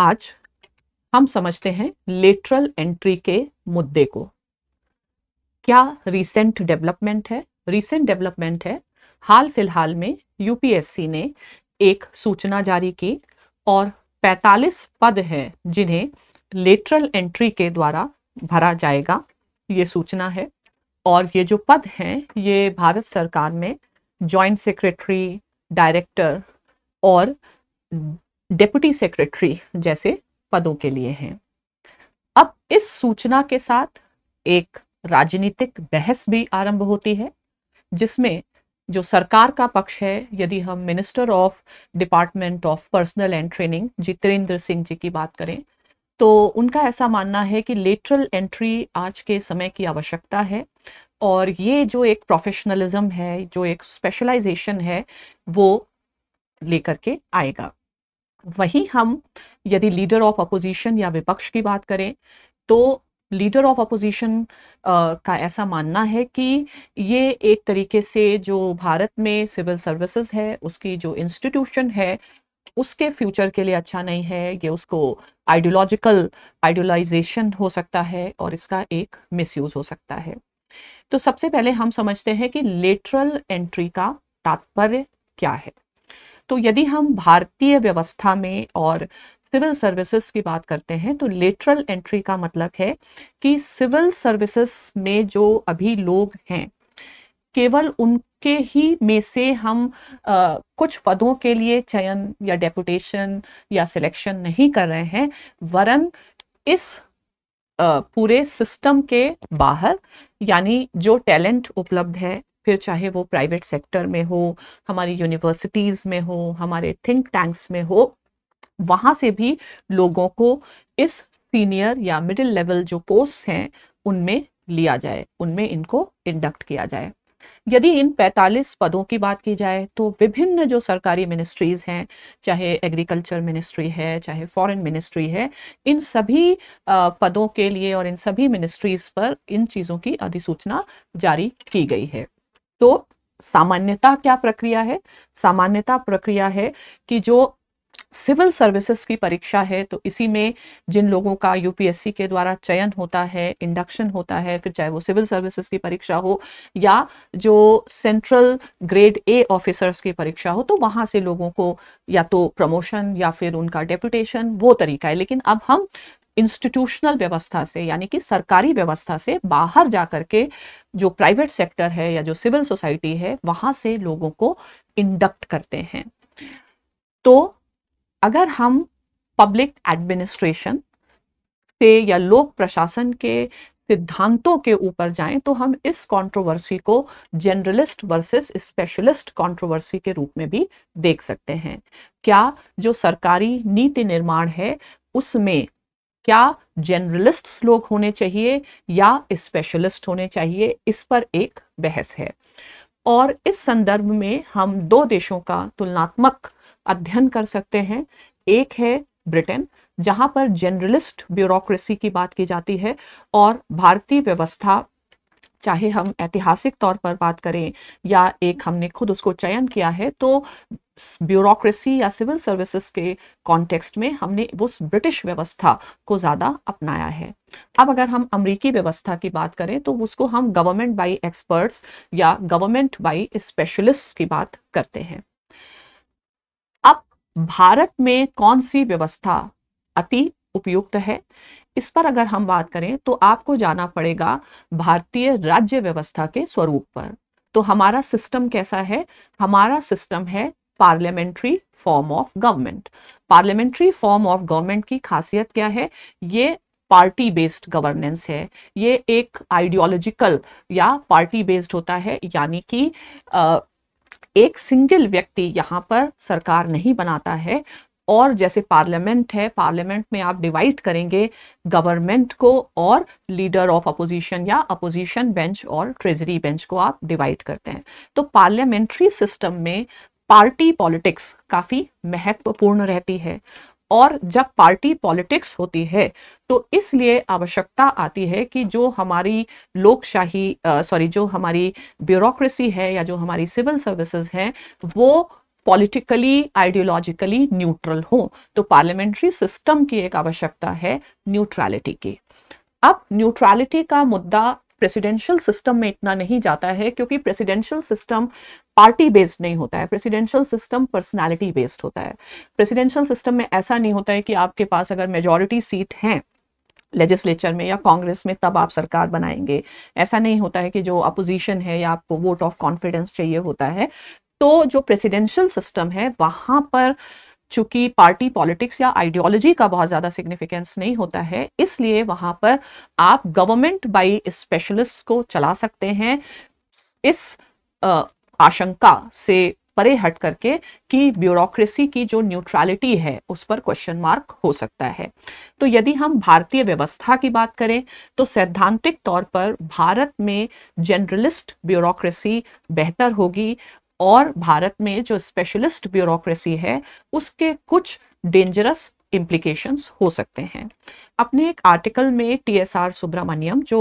आज हम समझते हैं लेटरल एंट्री के मुद्दे को क्या रीसेंट डेवलपमेंट है रीसेंट डेवलपमेंट है हाल फिलहाल में यूपीएससी ने एक सूचना जारी की और 45 पद हैं जिन्हें लेटरल एंट्री के द्वारा भरा जाएगा ये सूचना है और ये जो पद हैं ये भारत सरकार में जॉइंट सेक्रेटरी डायरेक्टर और डिप्टी सेक्रेटरी जैसे पदों के लिए हैं अब इस सूचना के साथ एक राजनीतिक बहस भी आरंभ होती है जिसमें जो सरकार का पक्ष है यदि हम minister of department of personnel and training Jitendra Singh ji की बात करें तो उनका ऐसा मानना है कि लेटरल एंट्री आज के समय की आवश्यकता है और ये जो एक प्रोफेशनलिज्म है जो एक स्पेशलाइजेशन है वो लेकर के आएगा वहीं हम यदि लीडर ऑफ अपोजिशन या विपक्ष की बात करें तो लीडर ऑफ अपोजिशन का ऐसा मानना है कि ये एक तरीके से जो भारत में सिविल सर्विसेज है उसकी जो इंस्टीट्यूशन है उसके फ्यूचर के लिए अच्छा नहीं है ये उसको आइडियोलॉजिकल आइडियोलाइजेशन हो सकता है और इसका एक मिसयूज हो सकता है तो सबसे पहले हम समझते हैं कि लेटरल एंट्री का तात्पर्य क्या है तो यदि हम भारतीय व्यवस्था में और सिविल सर्विसेज की बात करते हैं तो लेटरल एंट्री का मतलब है कि सिविल सर्विसेज में जो अभी लोग हैं केवल उनके ही में से हम आ, कुछ पदों के लिए चयन या डेपुटेशन या सिलेक्शन नहीं कर रहे हैं वरन इस आ, पूरे सिस्टम के बाहर यानी जो टैलेंट उपलब्ध है फिर चाहे वो प्राइवेट सेक्टर में हो हमारी यूनिवर्सिटीज़ में हो हमारे थिंक टैंक्स में हो वहाँ से भी लोगों को इस सीनियर या मिडिल लेवल जो पोस्ट हैं उनमें लिया जाए उनमें इनको इंडक्ट किया जाए यदि इन 45 पदों की बात की जाए तो विभिन्न जो सरकारी मिनिस्ट्रीज़ हैं चाहे एग्रीकल्चर मिनिस्ट्री है चाहे फॉरेन मिनिस्ट्री है इन सभी पदों के लिए और इन सभी मिनिस्ट्रीज़ पर इन चीज़ों की अधिसूचना जारी की गई है तो सामान्यता क्या प्रक्रिया है सामान्यता प्रक्रिया है कि जो सिविल सर्विसेज की परीक्षा है तो इसी में जिन लोगों का यूपीएससी के द्वारा चयन होता है इंडक्शन होता है फिर चाहे वो सिविल सर्विसेज की परीक्षा हो या जो सेंट्रल ग्रेड ए ऑफिसर्स की परीक्षा हो तो वहां से लोगों को या तो प्रमोशन या फिर उनका डेपुटेशन वो तरीका है लेकिन अब हम इंस्टीट्यूशनल व्यवस्था से यानी कि सरकारी व्यवस्था से बाहर जा करके जो प्राइवेट सेक्टर है या जो सिविल सोसाइटी है वहां से लोगों को इंडक्ट करते हैं तो अगर हम पब्लिक एडमिनिस्ट्रेशन से या लोक प्रशासन के सिद्धांतों के ऊपर जाएं तो हम इस कंट्रोवर्सी को जनरलिस्ट वर्सेस स्पेशलिस्ट कंट्रोवर्सी के रूप में भी देख सकते हैं क्या जो सरकारी नीति निर्माण है उसमें क्या जनरलिस्ट लोग होने चाहिए या स्पेशलिस्ट होने चाहिए इस पर एक बहस है और इस संदर्भ में हम दो देशों का तुलनात्मक अध्ययन कर सकते हैं एक है ब्रिटेन जहां पर जनरलिस्ट ब्यूरोक्रेसी की बात की जाती है और भारतीय व्यवस्था चाहे हम ऐतिहासिक तौर पर बात करें या एक हमने खुद उसको चयन किया है तो ब्यूरोक्रेसी या सिविल सर्विसेज के कॉन्टेक्स्ट में हमने वो ब्रिटिश व्यवस्था को ज़्यादा अपनाया है अब अगर हम अमेरिकी व्यवस्था की बात करें तो उसको हम गवर्नमेंट बाई एक्सपर्ट्स या गवर्नमेंट बाई स्पेशलिस्ट की बात करते हैं अब भारत में कौन सी व्यवस्था अति उपयुक्त है इस पर अगर हम बात करें तो आपको जाना पड़ेगा भारतीय राज्य व्यवस्था के स्वरूप पर तो हमारा सिस्टम कैसा है हमारा सिस्टम है parliamentary form of government parliamentary form of government की खासियत क्या है ये पार्टी बेस्ड गवर्नेंस है ये एक आइडियोलॉजिकल या पार्टी बेस्ड होता है यानी कि एक सिंगल व्यक्ति यहाँ पर सरकार नहीं बनाता है और जैसे पार्लियामेंट है पार्लियामेंट में आप डिवाइड करेंगे गवर्नमेंट को और लीडर ऑफ अपोजिशन या अपोजिशन बेंच और ट्रेजरी बेंच को आप डिवाइड करते हैं तो पार्लियामेंट्री सिस्टम में पार्टी पॉलिटिक्स काफ़ी महत्वपूर्ण रहती है और जब पार्टी पॉलिटिक्स होती है तो इसलिए आवश्यकता आती है कि जो हमारी लोकशाही सॉरी जो हमारी ब्यूरोक्रेसी है या जो हमारी सिविल सर्विसेज हैं वो पॉलिटिकली आइडियोलॉजिकली न्यूट्रल हो तो पार्लियामेंट्री सिस्टम की एक आवश्यकता है न्यूट्रैलिटी की अब न्यूट्रैलिटी का मुद्दा प्रेसिडेंशियल सिस्टम में इतना नहीं जाता है क्योंकि प्रेसिडेंशियल सिस्टम पार्टी बेस्ड नहीं होता है प्रेसिडेंशियल सिस्टम पर्सनालिटी बेस्ड होता है प्रेसिडेंशियल सिस्टम में ऐसा नहीं होता है कि आपके पास अगर मेजोरिटी सीट हैं लेजिस्लेचर में या कांग्रेस में तब आप सरकार बनाएंगे ऐसा नहीं होता है कि जो अपोजिशन है या आपको वोट ऑफ कॉन्फिडेंस चाहिए होता है तो जो प्रेसिडेंशियल सिस्टम है वहाँ पर चूंकि पार्टी पॉलिटिक्स या आइडियोलॉजी का बहुत ज़्यादा सिग्निफिकेंस नहीं होता है इसलिए वहाँ पर आप गवर्नमेंट बाई स्पेशलिस्ट को चला सकते हैं इस आशंका से परे हट करके कि ब्यूरोक्रेसी की जो न्यूट्रलिटी है उस पर क्वेश्चन मार्क हो सकता है तो यदि हम भारतीय व्यवस्था की बात करें तो सैद्धांतिक तौर पर भारत में जनरलिस्ट ब्यूरोक्रेसी बेहतर होगी और भारत में जो स्पेशलिस्ट ब्यूरोक्रेसी है उसके कुछ डेंजरस इम्प्लीकेशंस हो सकते हैं अपने एक आर्टिकल में टी एस आर सुब्रमण्यम जो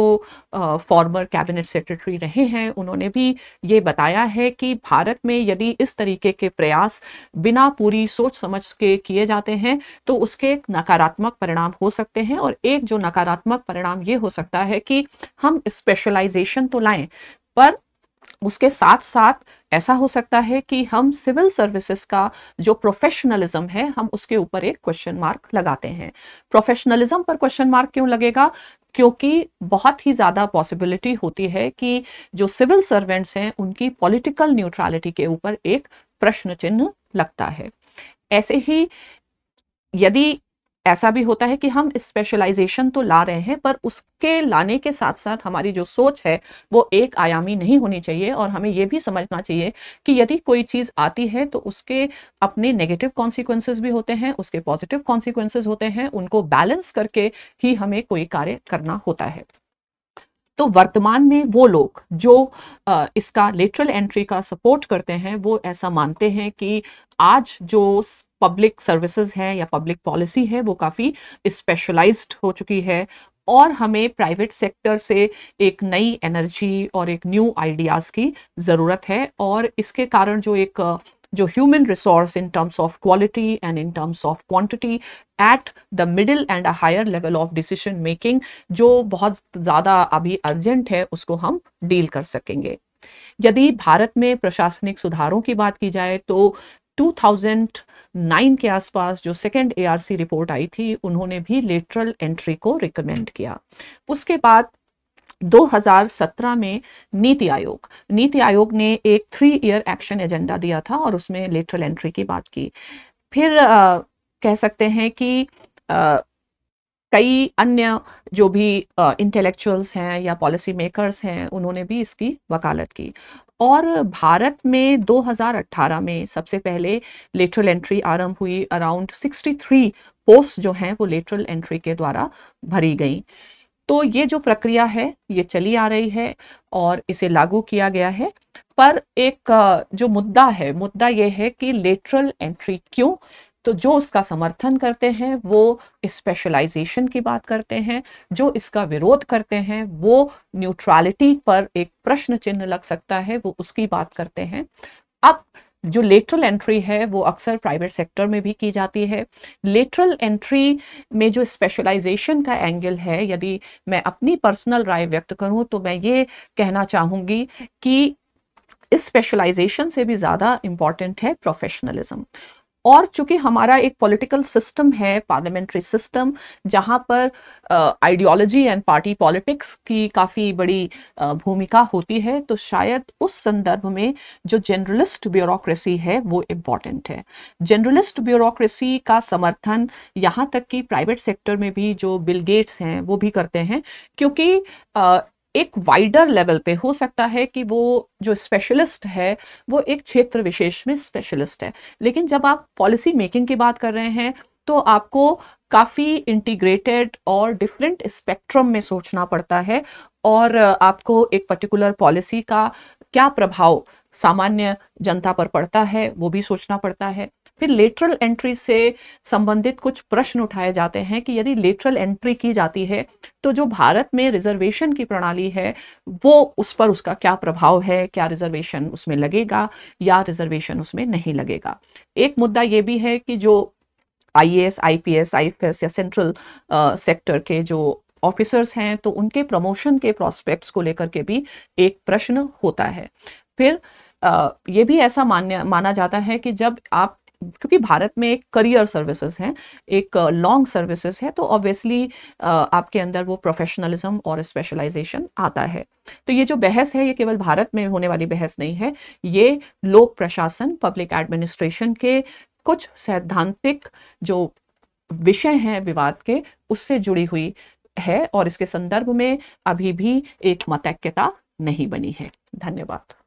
फॉर्मर कैबिनेट सेक्रेटरी रहे हैं उन्होंने भी ये बताया है कि भारत में यदि इस तरीके के प्रयास बिना पूरी सोच समझ के किए जाते हैं तो उसके एक नकारात्मक परिणाम हो सकते हैं और एक जो नकारात्मक परिणाम ये हो सकता है कि हम स्पेशलाइजेशन तो लाएं पर उसके साथ साथ ऐसा हो सकता है कि हम सिविल सर्विसेज का जो प्रोफेशनलिज्म है हम उसके ऊपर एक क्वेश्चन मार्क लगाते हैं प्रोफेशनलिज्म पर क्वेश्चन मार्क क्यों लगेगा क्योंकि बहुत ही ज़्यादा पॉसिबिलिटी होती है कि जो सिविल सर्वेंट्स हैं उनकी पॉलिटिकल न्यूट्रलिटी के ऊपर एक प्रश्न चिन्ह लगता है ऐसे ही यदि ऐसा भी होता है कि हम स्पेशलाइजेशन तो ला रहे हैं पर उसके लाने के साथ साथ हमारी जो सोच है वो एक आयामी नहीं होनी चाहिए और हमें ये भी समझना चाहिए कि यदि कोई चीज़ आती है तो उसके अपने नेगेटिव कॉन्सिक्वेंसेज भी होते हैं उसके पॉजिटिव कॉन्सिक्वेंसेज होते हैं उनको बैलेंस करके ही हमें कोई कार्य करना होता है तो वर्तमान में वो लोग जो इसका लेटरल एंट्री का सपोर्ट करते हैं वो ऐसा मानते हैं कि आज जो पब्लिक सर्विसेज हैं या पब्लिक पॉलिसी है वो काफ़ी स्पेशलाइज हो चुकी है और हमें प्राइवेट सेक्टर से एक नई एनर्जी और एक न्यू आइडियाज़ की ज़रूरत है और इसके कारण जो एक जो human resource in terms of quality and in terms of quantity at the middle and a higher level of decision making जो बहुत ज़्यादा अभी अर्जेंट है उसको हम डील कर सकेंगे यदि भारत में प्रशासनिक सुधारों की बात की जाए तो 2009 के आसपास जो सेकेंड एआरसी रिपोर्ट आई थी उन्होंने भी लेटरल एंट्री को रिकमेंड किया उसके बाद 2017 में नीति आयोग नीति आयोग ने एक थ्री ईयर एक्शन एजेंडा दिया था और उसमें लेटरल एंट्री की बात की फिर आ, कह सकते हैं कि आ, कई अन्य जो भी इंटेलेक्चुअल्स हैं या पॉलिसी मेकर्स हैं उन्होंने भी इसकी वकालत की और भारत में 2018 में सबसे पहले लेटरल एंट्री आरंभ हुई अराउंड 63 पोस्ट जो हैं वो लेटरल एंट्री के द्वारा भरी गई तो ये जो प्रक्रिया है ये चली आ रही है और इसे लागू किया गया है पर एक जो मुद्दा है मुद्दा ये है कि लेटरल एंट्री क्यों तो जो उसका समर्थन करते हैं वो स्पेशलाइजेशन की बात करते हैं जो इसका विरोध करते हैं वो न्यूट्रलिटी पर एक प्रश्न चिन्ह लग सकता है वो उसकी बात करते हैं अब जो लेटरल एंट्री है वो अक्सर प्राइवेट सेक्टर में भी की जाती है लेटरल एंट्री में जो स्पेशलाइजेशन का एंगल है यदि मैं अपनी पर्सनल राय व्यक्त करूं तो मैं ये कहना चाहूँगी कि इस स्पेशलाइजेशन से भी ज़्यादा इम्पॉर्टेंट है प्रोफेशनलिज्म और चूंकि हमारा एक पॉलिटिकल सिस्टम है पार्लियामेंट्री सिस्टम जहां पर आइडियोलॉजी एंड पार्टी पॉलिटिक्स की काफ़ी बड़ी भूमिका होती है तो शायद उस संदर्भ में जो जनरलिस्ट ब्यूरोक्रेसी है वो इम्पॉर्टेंट है जनरलिस्ट ब्यूरोक्रेसी का समर्थन यहाँ तक कि प्राइवेट सेक्टर में भी जो बिल गेट्स हैं वो भी करते हैं क्योंकि एक वाइडर लेवल पे हो सकता है कि वो जो स्पेशलिस्ट है वो एक क्षेत्र विशेष में स्पेशलिस्ट है लेकिन जब आप पॉलिसी मेकिंग की बात कर रहे हैं तो आपको काफ़ी इंटीग्रेटेड और डिफरेंट स्पेक्ट्रम में सोचना पड़ता है और आपको एक पर्टिकुलर पॉलिसी का क्या प्रभाव सामान्य जनता पर पड़ता है वो भी सोचना पड़ता है फिर लेटरल एंट्री से संबंधित कुछ प्रश्न उठाए जाते हैं कि यदि लेटरल एंट्री की जाती है तो जो भारत में रिजर्वेशन की प्रणाली है वो उस पर उसका क्या प्रभाव है क्या रिजर्वेशन उसमें लगेगा या रिजर्वेशन उसमें नहीं लगेगा एक मुद्दा ये भी है कि जो I I S P S I S या सेंट्रल सेक्टर के जो ऑफिसर्स हैं तो उनके प्रमोशन के प्रॉस्पेक्ट्स को लेकर के भी एक प्रश्न होता है फिर आ, ये भी ऐसा मान्य माना जाता है कि जब आप क्योंकि भारत में एक करियर सर्विसेज हैं एक लॉन्ग सर्विसेज है तो ऑब्वियसली आपके अंदर वो प्रोफेशनलिज्म और स्पेशलाइजेशन आता है तो ये जो बहस है ये केवल भारत में होने वाली बहस नहीं है ये लोक प्रशासन पब्लिक एडमिनिस्ट्रेशन के कुछ सैद्धांतिक जो विषय हैं विवाद के उससे जुड़ी हुई है और इसके संदर्भ में अभी भी एक मतैक्यता नहीं बनी है धन्यवाद